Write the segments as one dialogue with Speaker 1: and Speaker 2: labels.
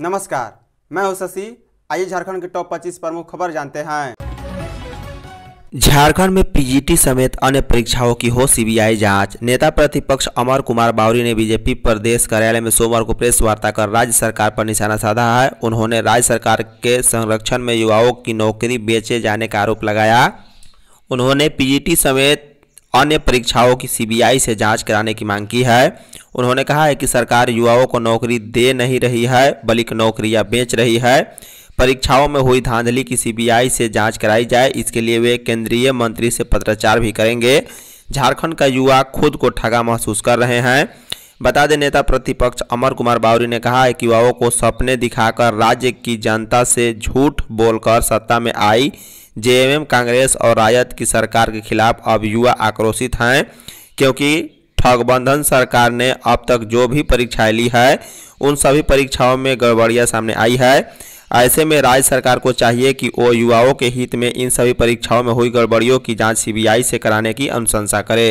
Speaker 1: नमस्कार मैं हूं शशि आइए झारखंड के टॉप 25 प्रमुख खबर जानते हैं झारखंड में पीजीटी समेत अन्य परीक्षाओं की हो सीबीआई जांच नेता प्रतिपक्ष अमर कुमार बावरी ने बीजेपी प्रदेश कार्यालय में सोमवार को प्रेस वार्ता कर राज्य सरकार पर निशाना साधा है उन्होंने राज्य सरकार के संरक्षण में युवाओं की नौकरी बेचे जाने का आरोप लगाया उन्होंने पीजीटी समेत अन्य परीक्षाओं की सीबीआई से जांच कराने की मांग की है उन्होंने कहा है कि सरकार युवाओं को नौकरी दे नहीं रही है बल्कि नौकरियां बेच रही है परीक्षाओं में हुई धांधली की सीबीआई से जांच कराई जाए इसके लिए वे केंद्रीय मंत्री से पत्राचार भी करेंगे झारखंड का युवा खुद को ठगा महसूस कर रहे हैं बता दें नेता प्रतिपक्ष अमर कुमार बावरी ने कहा है कि युवाओं को सपने दिखाकर राज्य की जनता से झूठ बोलकर सत्ता में आई जेएमएम कांग्रेस और राजद की सरकार के खिलाफ अब युवा आक्रोशित हैं क्योंकि ठगबंधन सरकार ने अब तक जो भी परीक्षाएं ली है उन सभी परीक्षाओं में गड़बड़ियां सामने आई है ऐसे में राज्य सरकार को चाहिए कि वो युवाओं के हित में इन सभी परीक्षाओं में हुई गड़बड़ियों की जांच सीबीआई से कराने की अनुशंसा करे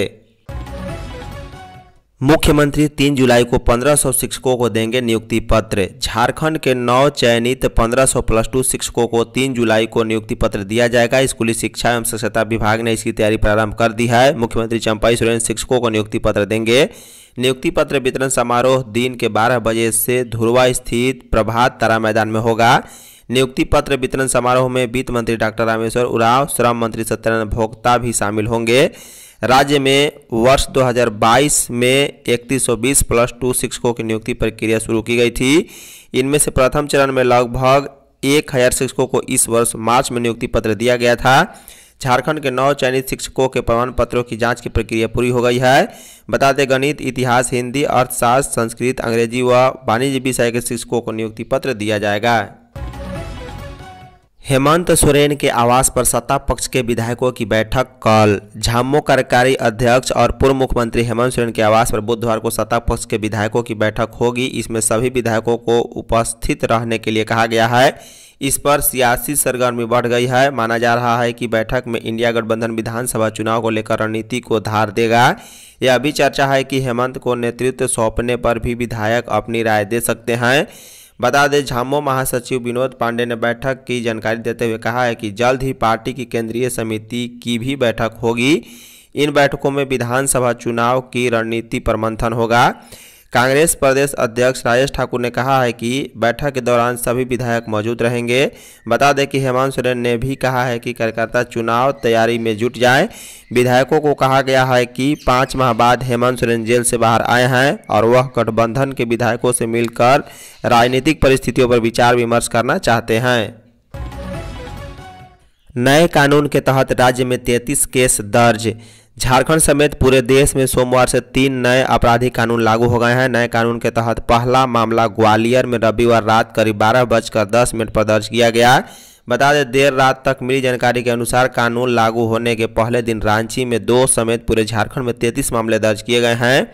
Speaker 1: मुख्यमंत्री 3 जुलाई को 1500 शिक्षकों को देंगे नियुक्ति पत्र झारखंड के नौ चयनित 1500 प्लस टू शिक्षकों को 3 जुलाई को नियुक्ति पत्र दिया जाएगा स्कूली शिक्षा एवं साक्षरता विभाग ने इसकी तैयारी प्रारंभ कर दी है मुख्यमंत्री चंपाई सोरेन शिक्षकों को नियुक्ति पत्र देंगे नियुक्ति पत्र वितरण समारोह दिन के बारह बजे से धुरवा स्थित प्रभात तारा मैदान में होगा नियुक्ति पत्र वितरण समारोह में वित्त मंत्री डॉक्टर रामेश्वर उराव श्रम मंत्री सत्यनारायण भोक्ता भी शामिल होंगे राज्य में वर्ष 2022 में 3120 प्लस टू शिक्षकों की नियुक्ति प्रक्रिया शुरू की गई थी इनमें से प्रथम चरण में लगभग एक हज़ार शिक्षकों को इस वर्ष मार्च में नियुक्ति पत्र दिया गया था झारखंड के नौ चयनित शिक्षकों के प्रमाण पत्रों की जांच की प्रक्रिया पूरी हो गई है बता दें गणित इतिहास हिंदी अर्थशास्त्र संस्कृत अंग्रेजी व वाणिज्य विषय के शिक्षकों को नियुक्ति पत्र दिया जाएगा हेमंत सोरेन के आवास पर सत्ता पक्ष के विधायकों की बैठक कल झामो कार्यकारी अध्यक्ष और पूर्व मुख्यमंत्री हेमंत सोरेन के आवास पर बुधवार को सत्ता पक्ष के विधायकों की बैठक होगी इसमें सभी विधायकों को उपस्थित रहने के लिए कहा गया है इस पर सियासी सरगर्मी बढ़ गई है माना जा रहा है कि बैठक में इंडिया गठबंधन विधानसभा चुनाव को लेकर रणनीति को धार देगा यह भी चर्चा है कि हेमंत को नेतृत्व सौंपने पर भी विधायक अपनी राय दे सकते हैं बता दें झामो महासचिव विनोद पांडे ने बैठक की जानकारी देते हुए कहा है कि जल्द ही पार्टी की केंद्रीय समिति की भी बैठक होगी इन बैठकों में विधानसभा चुनाव की रणनीति पर मंथन होगा कांग्रेस प्रदेश अध्यक्ष राजेश ठाकुर ने कहा है कि बैठक के दौरान सभी विधायक मौजूद रहेंगे बता दें कि हेमंत सोरेन ने भी कहा है कि कार्यकर्ता चुनाव तैयारी में जुट जाए विधायकों को कहा गया है कि पाँच माह बाद हेमंत सोरेन जेल से बाहर आए हैं और वह गठबंधन के विधायकों से मिलकर राजनीतिक परिस्थितियों पर विचार विमर्श करना चाहते हैं नए कानून के तहत राज्य में 33 केस दर्ज झारखंड समेत पूरे देश में सोमवार से तीन नए आपराधिक कानून लागू हो गए हैं नए कानून के तहत पहला मामला ग्वालियर में रविवार रात करीब बारह बजकर दस मिनट पर दर्ज किया गया बता दें देर रात तक मिली जानकारी के अनुसार कानून लागू होने के पहले दिन रांची में दो समेत पूरे झारखंड में तैंतीस मामले दर्ज किए गए हैं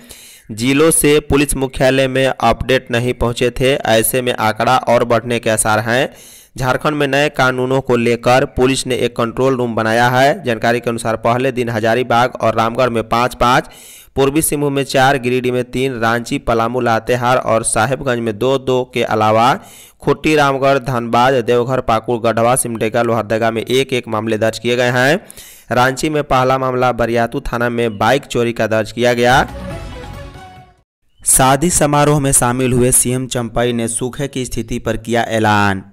Speaker 1: जिलों से पुलिस मुख्यालय में अपडेट नहीं पहुंचे थे ऐसे में आंकड़ा और बढ़ने के आसार हैं झारखंड में नए कानूनों को लेकर पुलिस ने एक कंट्रोल रूम बनाया है जानकारी के अनुसार पहले दिन हजारीबाग और रामगढ़ में पाँच पाँच पूर्वी सिंहभूम में चार गिरिडीह में तीन रांची पलामू लातेहार और साहेबगंज में दो दो के अलावा खुट्टी रामगढ़ धनबाद देवघर पाकुड़ गढ़वा सिमडेगा लोहरदगा में एक एक मामले दर्ज किए गए हैं रांची में पहला मामला बरियातू थाना में बाइक चोरी का दर्ज किया गया शादी समारोह में शामिल हुए सीएम चंपई ने सूखे की स्थिति पर किया ऐलान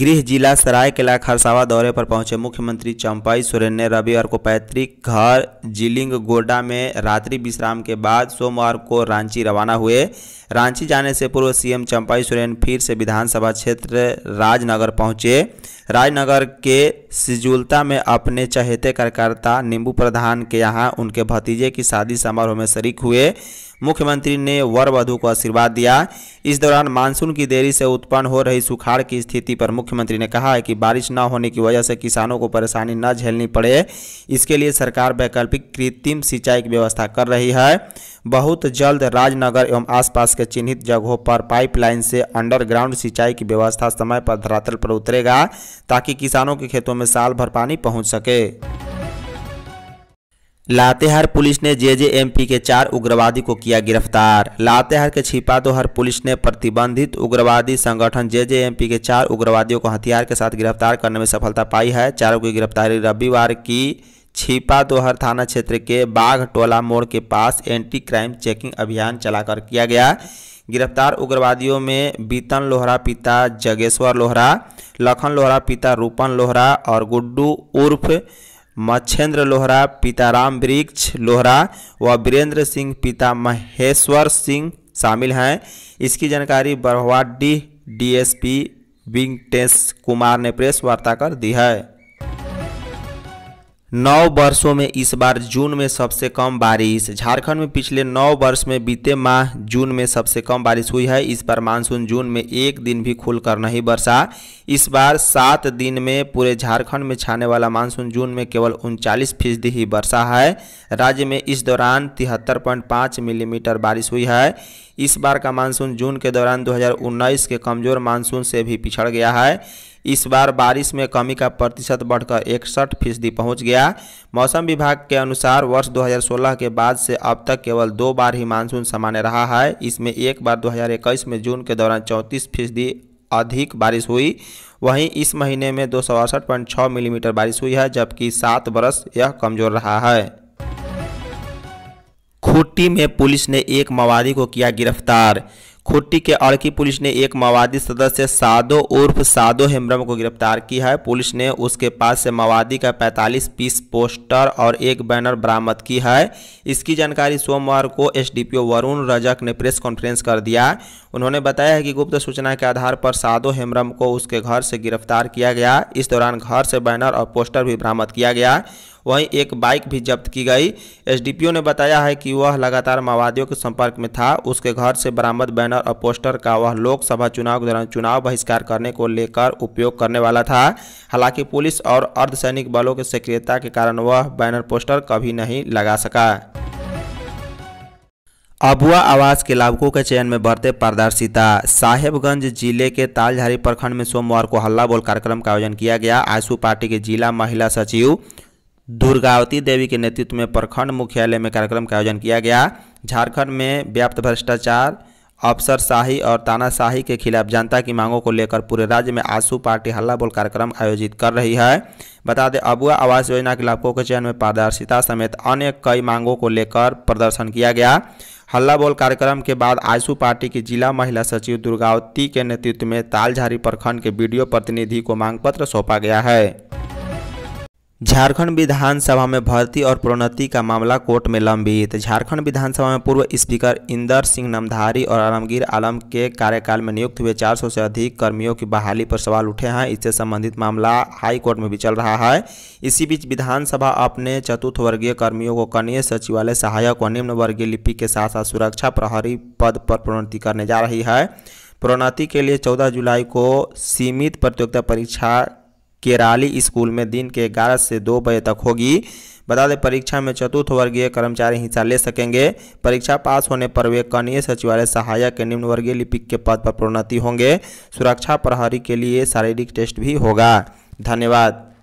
Speaker 1: गृह जिला सरायकेला खरसावा दौरे पर पहुंचे मुख्यमंत्री चंपाई सोरेन ने रविवार को पैतृक घर जिलिंग गोडा में रात्रि विश्राम के बाद सोमवार को रांची रवाना हुए रांची जाने से पूर्व सीएम चंपाई सोरेन फिर से विधानसभा क्षेत्र राजनगर पहुंचे राजनगर के सिजुलता में अपने चहेते कार्यकर्ता नींबू प्रधान के यहाँ उनके भतीजे की शादी समारोह में शरीक हुए मुख्यमंत्री ने वर वधु को आशीर्वाद दिया इस दौरान मानसून की देरी से उत्पन्न हो रही सुखाड़ की स्थिति पर मुख्यमंत्री ने कहा है कि बारिश न होने की वजह से किसानों को परेशानी न झेलनी पड़े इसके लिए सरकार वैकल्पिक कृत्रिम सिंचाई की व्यवस्था कर रही है बहुत जल्द राजनगर एवं आसपास के चिन्हित जगहों पर पाइपलाइन से अंडरग्राउंड सिंचाई की व्यवस्था समय पर धरातल पर उतरेगा ताकि किसानों के खेतों में साल भर पानी पहुंच सके लातेहार पुलिस ने जेजेएमपी के चार उग्रवादी को किया गिरफ्तार लातेहार के छिपादोहर पुलिस ने प्रतिबंधित उग्रवादी संगठन जेजेएमपी के चार उग्रवादियों को हथियार के साथ गिरफ्तार करने में सफलता पाई है चारों की गिरफ्तारी रविवार की छिपादोहर थाना क्षेत्र के बाघ टोला मोड़ के पास एंटी क्राइम चेकिंग अभियान चलाकर किया गया गिरफ्तार उग्रवादियों में बीतन लोहरा पिता जगेश्वर लोहरा लखन लोहरा पिता रूपन लोहरा और गुड्डू उर्फ मच्छेंद्र लोहरा राम वृक्ष लोहरा व वीरेंद्र सिंह पिता महेश्वर सिंह शामिल हैं इसकी जानकारी Barwadih D DSP S Kumar ने प्रेस वार्ता कर दी है नौ वर्षों में इस बार जून में सबसे कम बारिश झारखंड में पिछले नौ वर्ष में बीते माह जून में सबसे कम बारिश हुई है इस बार मानसून जून में एक दिन भी खुलकर नहीं बरसा इस बार सात दिन में पूरे झारखंड में छाने वाला मानसून जून में केवल उनचालीस फीसदी ही बरसा है राज्य में इस दौरान तिहत्तर पॉइंट पाँच मिलीमीटर बारिश हुई है इस बार का मानसून जून के दौरान 2019 के कमज़ोर मानसून से भी पिछड़ गया है इस बार बारिश में कमी का प्रतिशत बढ़कर इकसठ फीसदी पहुँच गया मौसम विभाग के अनुसार वर्ष 2016 के बाद से अब तक केवल दो बार ही मानसून सामान्य रहा है इसमें एक बार 2021 में जून के दौरान चौंतीस फीसदी अधिक बारिश हुई वहीं इस महीने में दो मिलीमीटर बारिश हुई है जबकि सात बरस यह कमज़ोर रहा है खुट्टी में पुलिस ने एक मवादी को किया गिरफ्तार खुट्टी के अड़की पुलिस ने एक मवादी सदस्य सादो उर्फ सादो हेम्ब्रम को गिरफ्तार किया है पुलिस ने उसके पास से मवादी का 45 पीस पोस्टर और एक बैनर बरामद की है इसकी जानकारी सोमवार को एसडीपीओ वरुण रजक ने प्रेस कॉन्फ्रेंस कर दिया उन्होंने बताया है कि गुप्त सूचना के आधार पर सादो हेम्ब्रम को उसके घर से गिरफ्तार किया गया इस दौरान घर से बैनर और पोस्टर भी बरामद किया गया वहीं एक बाइक भी जब्त की गई एसडीपीओ ने बताया है कि वह लगातार माओवादियों के संपर्क में था उसके घर से बरामद बैनर और पोस्टर का वह लोकसभा चुनाव के दौरान चुनाव बहिष्कार करने को लेकर उपयोग करने वाला था हालांकि पुलिस और अर्धसैनिक बलों की सक्रियता के कारण वह बैनर पोस्टर कभी नहीं लगा सका अबुआ आवास के लाभुकों के चयन में बढ़ते पारदर्शिता साहेबगंज जिले के तालझारी प्रखंड में सोमवार को हल्ला बोल कार्यक्रम का आयोजन किया गया आयसू पार्टी के जिला महिला सचिव दुर्गावती देवी के नेतृत्व में प्रखंड मुख्यालय में कार्यक्रम का आयोजन किया गया झारखंड में व्याप्त भ्रष्टाचार अफसरशाही और तानाशाही के खिलाफ जनता की मांगों को लेकर पूरे राज्य में आंसू पार्टी हल्ला बोल कार्यक्रम आयोजित कर रही है बता दें अबुआ आवास योजना के लाभकों के चयन में पारदर्शिता समेत अन्य कई मांगों को लेकर प्रदर्शन किया गया हल्ला बोल कार्यक्रम के बाद आयसू पार्टी की जिला महिला सचिव दुर्गावती के नेतृत्व में तालझारी प्रखंड के वीडियो प्रतिनिधि को मांग पत्र सौंपा गया है झारखंड विधानसभा में भर्ती और प्रोन्नति का मामला कोर्ट में लंबित झारखंड विधानसभा में पूर्व स्पीकर इंदर सिंह नमधारी और आलमगीर आलम के कार्यकाल में नियुक्त हुए 400 से अधिक कर्मियों की बहाली पर सवाल उठे हैं इससे संबंधित मामला हाई कोर्ट में भी चल रहा है इसी बीच विधानसभा अपने चतुर्थ वर्गीय कर्मियों को कनीय सचिवालय सहायक और निम्न वर्गीय लिपि के साथ साथ सुरक्षा प्रहरी पद पर प्रोन्नति करने जा रही है प्रोन्नति के लिए चौदह जुलाई को सीमित प्रतियोगिता परीक्षा केराली स्कूल में दिन के ग्यारह से दो बजे तक होगी बता दें परीक्षा में चतुर्थ वर्गीय कर्मचारी हिस्सा ले सकेंगे परीक्षा पास होने पर वे कनीय सचिवालय सहायक के निम्न वर्गीय लिपिक के पद पर प्रोन्नति होंगे सुरक्षा प्रहरी के लिए शारीरिक टेस्ट भी होगा धन्यवाद